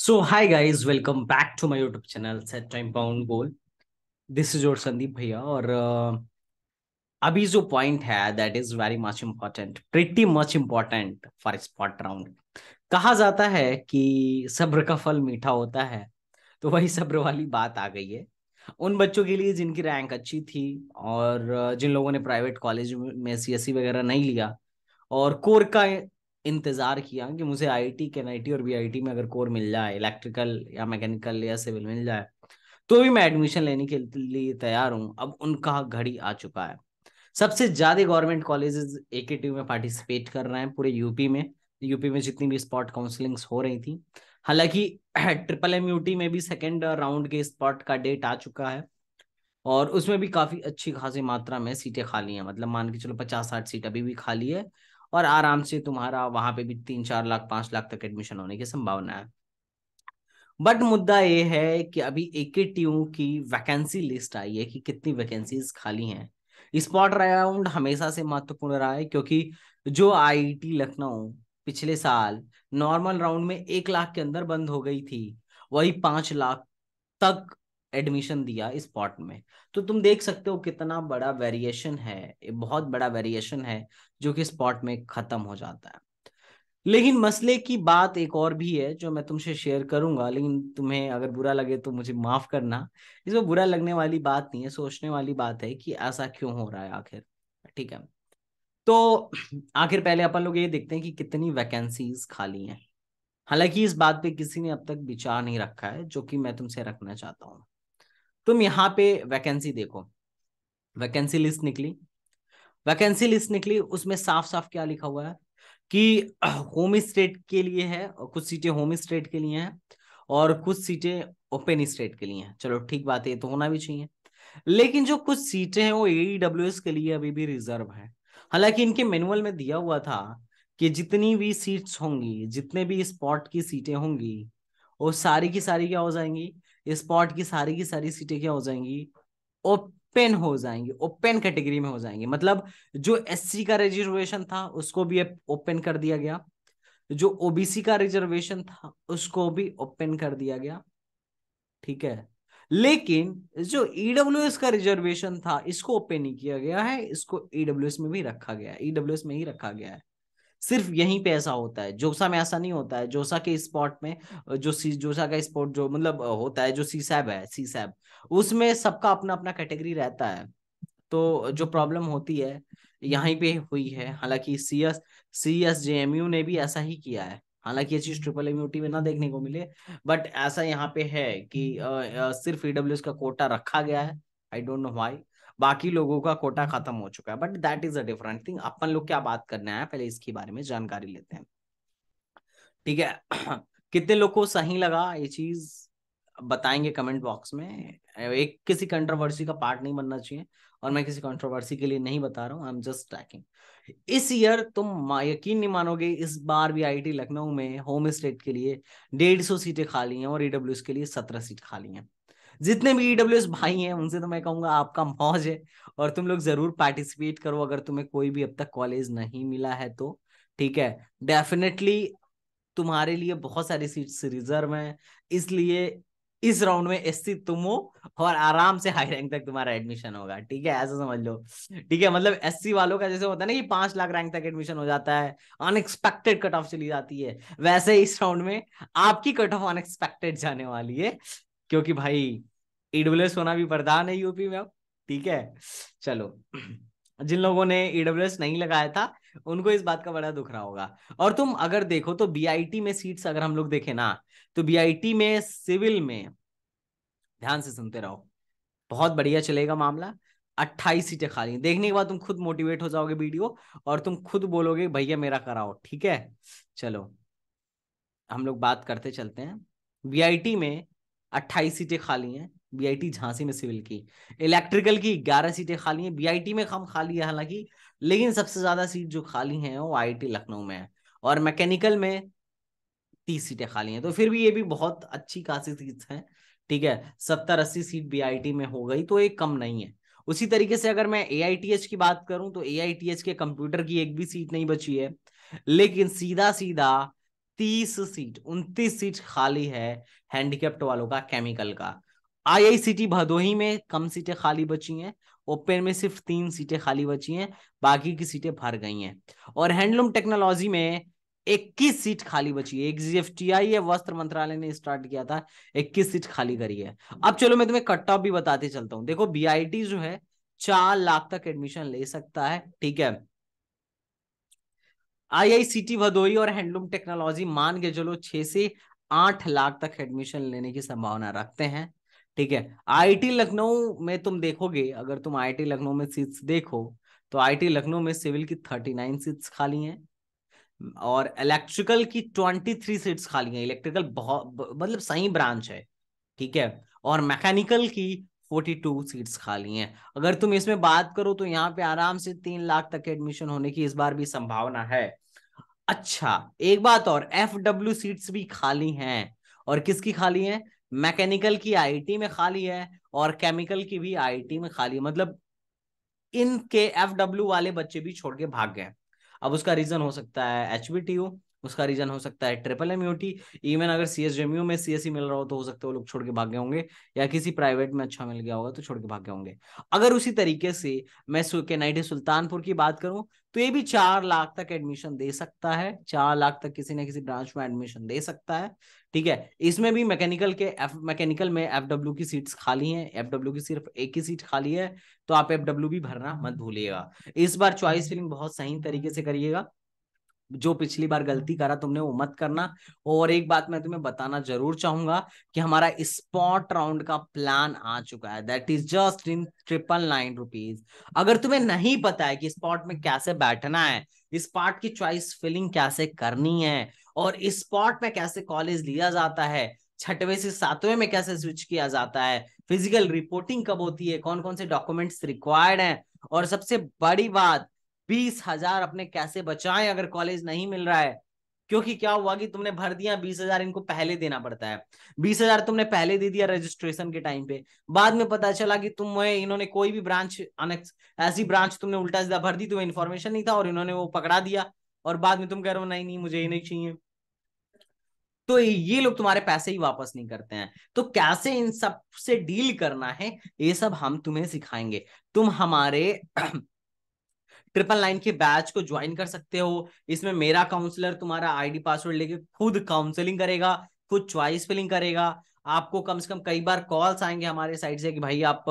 So hi guys, welcome back to my YouTube channel Set Time Bound Goal. This is your Sandeep भैया और uh, अभी जो point है that is very much important pretty much important for spot round कहा जाता है कि सब्र का फल मीठा होता है तो वही सब्र वाली बात आ गई है उन बच्चों के लिए जिनकी रैंक अच्छी थी और जिन लोगों ने प्राइवेट कॉलेज में सी e वगैरह नहीं लिया और कोर का इंतज़ार किया कि मुझे आई टी के और बी में अगर कोर मिल जाए इलेक्ट्रिकल या मैकेनिकल या सिविल मिल जाए तो भी मैं एडमिशन लेने के लिए तैयार हूँ अब उनका घड़ी आ चुका है सबसे ज़्यादा गवर्नमेंट कॉलेजेस ए के में पार्टिसिपेट कर रहे हैं पूरे यूपी में यूपी में जितनी भी स्पॉट काउंसलिंग्स हो रही थी हालांकि ट्रिपल एम यू में भी सेकेंड राउंड के स्पॉट का डेट आ चुका है और उसमें भी काफ़ी अच्छी खासी मात्रा में सीटें खाली हैं मतलब मान के चलो पचास साठ सीट अभी भी खाली है और आराम से तुम्हारा वहां पे भी तीन चार लाख पांच लाख तक एडमिशन होने की संभावना है बट मुद्दा ये है कि अभी एक ही टीयू की वैकेंसी लिस्ट आई है कि कितनी वैकेंसीज खाली हैं स्पॉट राउंड हमेशा से महत्वपूर्ण रहा है क्योंकि जो आईआईटी e लखनऊ पिछले साल नॉर्मल राउंड में एक लाख के अंदर बंद हो गई थी वही पांच लाख तक एडमिशन दिया इस पॉट में तो तुम देख सकते हो कितना बड़ा वेरिएशन है बहुत बड़ा वेरिएशन है जो कि इस में खत्म हो जाता है लेकिन मसले की बात एक और भी है जो मैं तुमसे शेयर करूंगा लेकिन तुम्हें अगर बुरा लगे तो मुझे माफ करना इसमें बुरा लगने वाली बात नहीं है सोचने वाली बात है कि ऐसा क्यों हो रहा है आखिर ठीक है तो आखिर पहले अपन लोग ये देखते हैं कि कितनी वैकेंसीज खाली हैं हालांकि इस बात पे किसी ने अब तक विचार नहीं रखा है जो कि मैं तुमसे रखना चाहता हूँ तुम यहां पे वैकेंसी देखो वैकेंसी लिस्ट निकली वैकेंसी लिस्ट निकली उसमें साफ साफ क्या लिखा हुआ है कि होम स्टेट के लिए है और कुछ सीटें होम स्टेट के लिए हैं और कुछ सीटें ओपन स्टेट के लिए हैं चलो ठीक बात है तो होना भी चाहिए लेकिन जो कुछ सीटें हैं वो ए e के लिए अभी भी रिजर्व है हालांकि इनके मैनुअल में दिया हुआ था कि जितनी भी सीट्स होंगी जितने भी स्पॉट की सीटें होंगी वो सारी की सारी क्या हो जाएंगी स्पॉट की सारी की सारी सीटें क्या हो जाएंगी ओपन हो जाएंगी ओपन कैटेगरी में हो जाएंगी मतलब जो एससी का रिजर्वेशन था उसको भी ओपन कर दिया गया जो ओबीसी का रिजर्वेशन था उसको भी ओपन कर दिया गया ठीक है लेकिन जो ईडब्ल्यू e का रिजर्वेशन था इसको ओपन नहीं किया गया है इसको ईडब्ल्यू e में भी रखा गया है ईडब्ल्यू e में ही रखा गया है सिर्फ यहीं पे ऐसा होता है जोसा में ऐसा नहीं होता है जोसा के स्पॉट में जो सी जोसा का स्पॉट जो मतलब होता है जो सी सैब है सी सैब उसमें सबका अपना अपना कैटेगरी रहता है तो जो प्रॉब्लम होती है यहाँ पे हुई है हालांकि C S C S J M U ने भी ऐसा ही किया है हालांकि ये चीज ट्रिपल एम में ना देखने को मिले बट ऐसा यहाँ पे है कि आ, आ, सिर्फ ईडब्ल्यू e का कोटा रखा गया है आई डोंट नो वाई बाकी लोगों का कोटा खत्म हो चुका है but that is a different thing अपन लोग क्या बात करने आया पहले इसके बारे में जानकारी लेते हैं ठीक है कितने लोग को सही लगा ये चीज बताएंगे कमेंट बॉक्स में एक किसी कंट्रोवर्सी का पार्ट नहीं बनना चाहिए और मैं किसी कंट्रोवर्सी के लिए नहीं बता रहा हूँ आई एम जस्ट ट्रैकिंग इस ईयर तुम यकीन नहीं मानोगे इस बार भी आईटी लखनऊ में होम स्टेट के लिए डेढ़ सौ सीटें खाली हैं और ईडब्ल्यू के लिए सत्रह सीट खाली हैं जितने भी ईडब्ल्यू e भाई हैं उनसे तो मैं कहूंगा आपका मौज है और तुम लोग जरूर पार्टिसिपेट करो अगर तुम्हें कोई भी अब तक कॉलेज नहीं मिला है तो ठीक है डेफिनेटली तुम्हारे लिए बहुत सारी सीट्स रिजर्व हैं इसलिए इस राउंड में एस सी तुम हो और आराम से हाई रैंक तक तुम्हारा एडमिशन होगा ठीक है ऐसा समझ लो ठीक है मतलब एस सी वालों का जैसे होता है ना कि पांच लाख रैंक तक एडमिशन हो जाता है अनएक्सपेक्टेड कट ऑफ चली जाती है वैसे इस राउंड में आपकी कट ऑफ अनएक्सपेक्टेड जाने वाली है क्योंकि भाई ईडब्ल्यू होना भी वरदान है यूपी में अब ठीक है चलो जिन लोगों ने ईडब्ल्यू नहीं लगाया था उनको इस बात का बड़ा दुख रहा होगा और तुम अगर देखो तो बीआईटी में सीट्स अगर हम लोग देखें ना तो बीआईटी में सिविल में ध्यान से सुनते रहो बहुत बढ़िया चलेगा मामला अट्ठाईस सीटें खाली देखने के बाद तुम खुद मोटिवेट हो जाओगे वीडियो और तुम खुद बोलोगे भैया मेरा कराओ ठीक है चलो हम लोग बात करते चलते हैं टी में अट्ठाईस सीटें खाली हैं बीआईटी झांसी में सिविल की इलेक्ट्रिकल की ग्यारह सीटें खाली हैं बीआईटी में कम खाली है हालांकि लेकिन सबसे ज्यादा सीट जो खाली हैं वो आईआईटी लखनऊ में है और मैकेनिकल में तीस सीटें खाली हैं तो फिर भी ये भी बहुत अच्छी खासी सीट हैं ठीक है सत्तर अस्सी सीट बीआईटी में हो गई तो ये कम नहीं है उसी तरीके से अगर मैं ए की बात करूं तो ए के कंप्यूटर की एक भी सीट नहीं बची है लेकिन सीधा सीधा तीस सीट उनतीस सीट खाली है हैंडीकेप्ट वालों का केमिकल का आईआईसीटी भदोही में कम सीटें खाली बची हैं ओपन में सिर्फ तीन सीटें खाली बची हैं बाकी की सीटें भर गई हैं और हैंडलूम टेक्नोलॉजी में 21 सीट खाली बची है एक वस्त्र मंत्रालय ने स्टार्ट किया था 21 सीट खाली करी है अब चलो मैं तुम्हें कट ऑफ भी बताते चलता हूँ देखो बीआईटी जो है चार लाख तक एडमिशन ले सकता है ठीक है आईआईसीटी भदोही और हैंडलूम टेक्नोलॉजी मान के चलो छह से आठ लाख तक एडमिशन लेने की संभावना रखते हैं ठीक है आईटी लखनऊ में तुम देखोगे अगर तुम आईटी लखनऊ में सीट्स देखो तो आईटी लखनऊ में सिविल की थर्टी नाइन सीट्स खाली हैं और इलेक्ट्रिकल की ट्वेंटी थ्री सीट्स खाली हैं इलेक्ट्रिकल बहुत मतलब सही ब्रांच है ठीक है और मैकेनिकल की फोर्टी टू सीट्स खाली हैं अगर तुम इसमें बात करो तो यहाँ पे आराम से तीन लाख तक एडमिशन होने की इस बार भी संभावना है अच्छा एक बात और एफ डब्ल्यू सीट्स भी खाली हैं और किसकी खाली हैं मैकेनिकल की आईटी में खाली है और केमिकल की भी आईटी में खाली है मतलब इनके एफ डब्ल्यू वाले बच्चे भी छोड़ के भाग गए अब उसका रीजन हो सकता है एच बी टी यू उसका रीजन हो सकता है ट्रिपल एम यूटी इवन अगर सी एस यू में सी एस सी मिल रहा हो तो हो सकता है वो लोग छोड़ के भाग गए होंगे या किसी प्राइवेट में अच्छा मिल गया होगा तो छोड़ के भाग गए होंगे अगर उसी तरीके से मैं के सुल्तानपुर की बात करूं तो ये भी चार लाख तक एडमिशन दे सकता है चार लाख तक किसी ना किसी ब्रांच में एडमिशन दे सकता है ठीक है इसमें भी मैकेनिकल के एफ मैकेनिकल में एफ डब्ल्यू की सीट्स खाली हैं एफ डब्ल्यू की सिर्फ एक ही सीट खाली है तो आप एफ डब्ल्यू भी भरना मत भूलिएगा इस बार चॉइस फिलिंग हम्म। बहुत सही तरीके से करिएगा जो पिछली बार गलती करा तुमने वो मत करना और एक बात मैं तुम्हें बताना जरूर चाहूंगा कि हमारा स्पॉट राउंड का प्लान आ चुका है that is just in triple nine rupees अगर तुम्हें नहीं पता है कि स्पॉट में कैसे बैठना है इस पार्ट की चॉइस फिलिंग कैसे करनी है और इस स्पॉट में कैसे कॉलेज लिया जाता है छठवें से सातवें में कैसे स्विच किया जाता है फिजिकल रिपोर्टिंग कब होती है कौन कौन से डॉक्यूमेंट्स रिक्वायर्ड हैं और सबसे बड़ी बात बीस हजार अपने कैसे बचाएं अगर कॉलेज नहीं मिल रहा है क्योंकि क्या हुआ कि तुमने भर दिया बीस हजार इनको पहले देना पड़ता है बीस हजार तुमने पहले दे दिया रजिस्ट्रेशन के टाइम पे बाद में पता चला कि तुम्हें इन्होंने कोई भी ब्रांच ऐसी ब्रांच तुमने उल्टा सीधा भर दी तुम्हें इन्फॉर्मेशन नहीं था और इन्होंने वो पकड़ा दिया और बाद में तुम कह रहे हो नहीं नहीं मुझे ये नहीं चाहिए तो ये लोग तुम्हारे पैसे ही वापस नहीं करते हैं तो कैसे इन सब से डील करना है ये सब हम तुम्हें सिखाएंगे तुम हमारे ट्रिपल नाइन के बैच को ज्वाइन कर सकते हो इसमें मेरा काउंसलर तुम्हारा आईडी पासवर्ड लेके खुद काउंसलिंग करेगा खुद चॉइस फिलिंग करेगा आपको कम से कम कई बार कॉल्स आएंगे हमारे साइड से कि भाई आप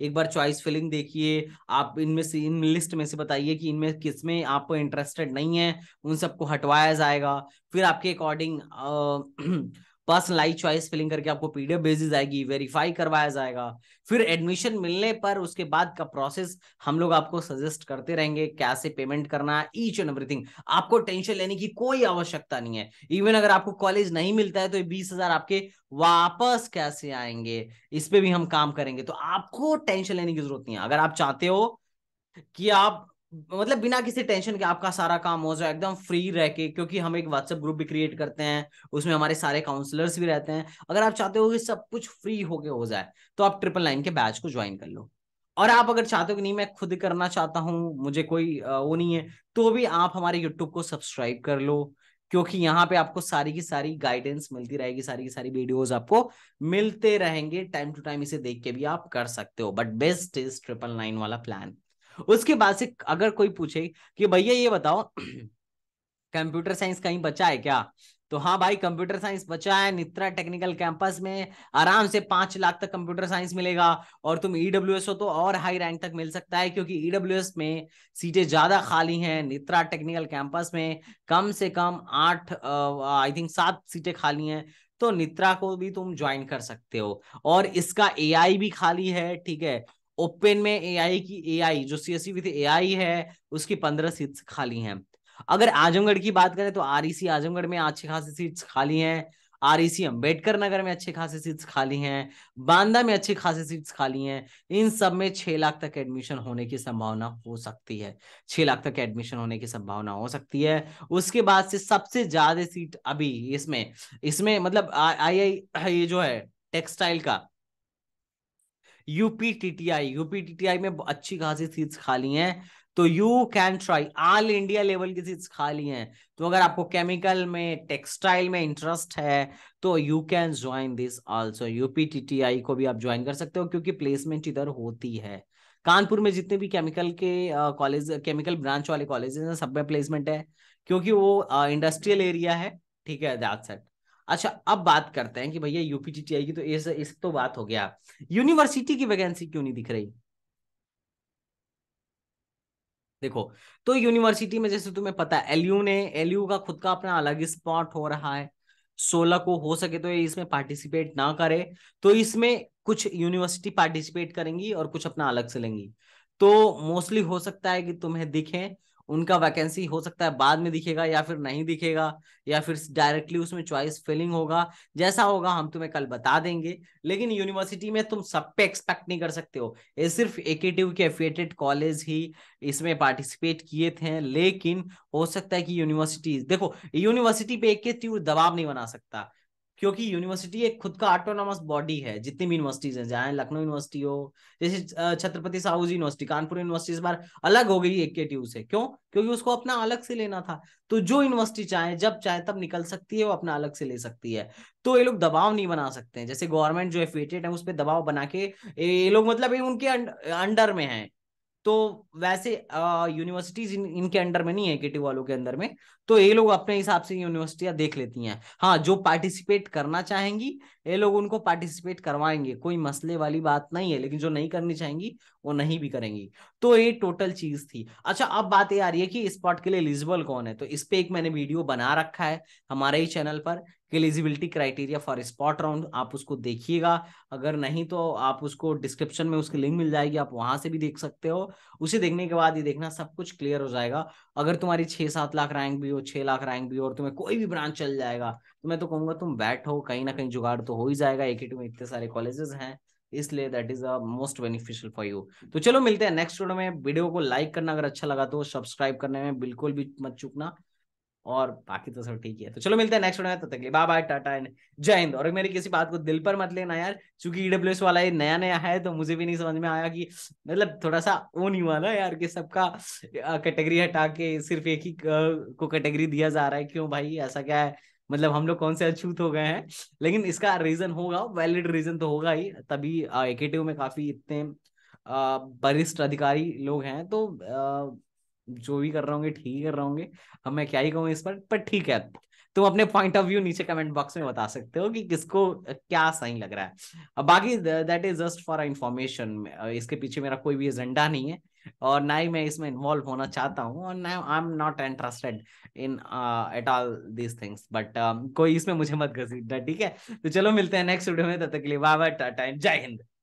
एक बार चॉइस फिलिंग देखिए आप इनमें से इन लिस्ट में से बताइए कि इनमें किस में आप इंटरेस्टेड नहीं है उन सबको हटवाया जाएगा फिर आपके अकॉर्डिंग पर्सनलाइज चॉइस फिलिंग करके आपको पीडीएफ बेसिस आएगी वेरीफाई करवाया जाएगा फिर एडमिशन मिलने पर उसके बाद का प्रोसेस हम लोग आपको सजेस्ट करते रहेंगे कैसे पेमेंट करना है ईच एंड एवरीथिंग आपको टेंशन लेने की कोई आवश्यकता नहीं है इवन अगर आपको कॉलेज नहीं मिलता है तो बीस हजार आपके वापस कैसे आएंगे इस पर भी हम काम करेंगे तो आपको टेंशन लेने की जरूरत नहीं है अगर आप चाहते हो कि आप मतलब बिना किसी टेंशन के आपका सारा काम हो जाए एकदम फ्री रह के क्योंकि हम एक व्हाट्सएप ग्रुप भी क्रिएट करते हैं उसमें हमारे सारे काउंसलर्स भी रहते हैं अगर आप चाहते हो कि सब कुछ फ्री होके हो जाए तो आप ट्रिपल नाइन के बैच को ज्वाइन कर लो और आप अगर चाहते हो कि नहीं मैं खुद करना चाहता हूँ मुझे कोई वो नहीं है तो भी आप हमारे यूट्यूब को सब्सक्राइब कर लो क्योंकि यहाँ पे आपको सारी की सारी गाइडेंस मिलती रहेगी सारी की सारी वीडियोस आपको मिलते रहेंगे टाइम टू टाइम इसे देख के भी आप कर सकते हो but best is triple nine वाला प्लान उसके बाद से अगर कोई पूछे कि भैया ये बताओ कंप्यूटर साइंस कहीं बचा है क्या तो हाँ भाई कंप्यूटर साइंस बचा है नित्रा टेक्निकल कैंपस में आराम से पांच लाख तक कंप्यूटर साइंस मिलेगा और तुम ईडब्ल्यू e हो तो और हाई रैंक तक मिल सकता है क्योंकि ईडब्ल्यू e में सीटें ज्यादा खाली हैं नित्रा टेक्निकल कैंपस में कम से कम आठ आई थिंक सात सीटें खाली हैं तो नित्रा को भी तुम ज्वाइन कर सकते हो और इसका एआई भी खाली है ठीक है ओपन में एआई की एआई जो सीएससी e विद एआई है उसकी पंद्रह सीट्स खाली हैं अगर आजमगढ़ की बात करें तो आरईसी e आजमगढ़ में अच्छी खासी सीट्स खाली हैं आरईसी e अंबेडकर नगर में अच्छे खासे सीट्स खाली हैं बांदा में अच्छी खासी सीट्स खाली हैं इन सब में छह लाख तक एडमिशन होने की संभावना हो सकती है छह लाख तक एडमिशन होने की संभावना हो सकती है उसके बाद से सबसे ज्यादा सीट अभी इसमें इसमें मतलब आई आई ये जो है टेक्सटाइल का यूपी टीटीआई यूपी टीटीआई में अच्छी खासी सीट्स खाली हैं तो you can try all India level की सीट्स खाली हैं तो अगर आपको केमिकल में टेक्सटाइल में इंटरेस्ट है तो you can join this also UP TTI को भी आप ज्वाइन कर सकते हो क्योंकि प्लेसमेंट इधर होती है कानपुर में जितने भी केमिकल के कॉलेज केमिकल ब्रांच वाले कॉलेजेस हैं सब में प्लेसमेंट है क्योंकि वो इंडस्ट्रियल एरिया है ठीक है दैट्स इट अच्छा अब बात करते हैं कि भैया यूपीटीटीआई आएगी तो इस इस तो बात हो गया यूनिवर्सिटी की वैकेंसी क्यों नहीं दिख रही देखो तो यूनिवर्सिटी में जैसे तुम्हें पता है एलयू ने एलयू का खुद का अपना अलग स्पॉट हो रहा है सोलह को हो सके तो इसमें पार्टिसिपेट ना करे तो इसमें कुछ यूनिवर्सिटी पार्टिसिपेट करेंगी और कुछ अपना अलग से लेंगी तो मोस्टली हो सकता है कि तुम्हें दिखे उनका वैकेंसी हो सकता है बाद में दिखेगा या फिर नहीं दिखेगा या फिर डायरेक्टली उसमें चॉइस फिलिंग होगा जैसा होगा हम तुम्हें कल बता देंगे लेकिन यूनिवर्सिटी में तुम सब पे एक्सपेक्ट नहीं कर सकते हो ये सिर्फ ए के एफिएटेड कॉलेज ही इसमें पार्टिसिपेट किए थे लेकिन हो सकता है कि यूनिवर्सिटीज देखो यूनिवर्सिटी पे एक दबाव नहीं बना सकता क्योंकि यूनिवर्सिटी एक खुद का ऑटोनोमस बॉडी है जितनी भी यूनिवर्सिटीज हैं चाहे लखनऊ यूनिवर्सिटी हो जैसे छत्रपति साहू जी यूनिवर्सिटी कानपुर यूनिवर्सिटी इस बार अलग हो गई एक से क्यों क्योंकि उसको अपना अलग से लेना था तो जो यूनिवर्सिटी चाहे जब चाहे तब निकल सकती है वो अपना अलग से ले सकती है तो ये लोग दबाव नहीं बना सकते हैं जैसे गवर्नमेंट जो एफिलिएटेड है उस पर दबाव बना के ये लोग मतलब उनके अंडर में है तो वैसे यूनिवर्सिटीज इन, इनके अंडर में नहीं है के वालों के अंदर में तो ये लोग अपने हिसाब से यूनिवर्सिटियां देख लेती हैं हाँ जो पार्टिसिपेट करना चाहेंगी ये लोग उनको पार्टिसिपेट करवाएंगे कोई मसले वाली बात नहीं है लेकिन जो नहीं करनी चाहेंगी वो नहीं भी करेंगी तो ये टोटल चीज थी अच्छा अब बात ये आ रही है कि स्पॉट के लिए एलिजिबल कौन है तो इस पे एक मैंने वीडियो बना रखा है हमारे ही चैनल पर eligibility criteria for spot round आप उसको देखिएगा अगर नहीं तो आप उसको डिस्क्रिप्शन में उसकी लिंक मिल जाएगी आप वहां से भी देख सकते हो उसे देखने के बाद ये देखना सब कुछ क्लियर हो जाएगा अगर तुम्हारी छह सात लाख रैंक भी हो छह लाख रैंक भी और तुम्हें कोई भी ब्रांच चल जाएगा तो मैं तो कहूंगा तुम बैठो कहीं ना कहीं जुगाड़ तो हो ही जाएगा एक ही टू में इतने सारे कॉलेजेस हैं इसलिए that is a most beneficial for you तो चलो मिलते हैं नेक्स्ट वीडियो में वीडियो को लाइक करना अगर अच्छा लगा तो सब्सक्राइब करने में बिल्कुल भी मत चुकना और बाकी तो सब ठीक है तो चलो मिलते हैं नेक्स्ट वीडियो में तब तक लिए बाय बाय टाटा एंड जय हिंद और मेरी किसी बात को दिल पर मत लेना यार क्योंकि ईडब्ल्यू e वाला ये नया नया है तो मुझे भी नहीं समझ में आया कि मतलब थोड़ा सा वो नहीं हुआ ना यार कि सबका कैटेगरी हटा के सिर्फ एक ही को कैटेगरी दिया जा रहा है क्यों भाई ऐसा क्या है मतलब हम लोग कौन से अछूत हो गए हैं लेकिन इसका रीजन होगा वैलिड रीजन तो होगा ही तभी एकेटिव में काफी इतने वरिष्ठ अधिकारी लोग हैं तो आ, जो भी कर रहा होंगे ठीक ही कर रहा होंगे अब मैं क्या ही कहूँ इस पर पर ठीक है तुम अपने पॉइंट ऑफ व्यू नीचे कमेंट बॉक्स में बता सकते हो कि किसको क्या सही लग रहा है अब बाकी that is just for information इसके पीछे मेरा कोई भी एजेंडा नहीं है और ना ही मैं इसमें इन्वॉल्व होना चाहता हूँ और ना I am not interested in at all these things but कोई इसमें मुझे मत घसीटना ठीक है तो चलो मिलते हैं नेक्स्ट वीडियो में तब तक के लिए बाय बाय टाटा जय हिंद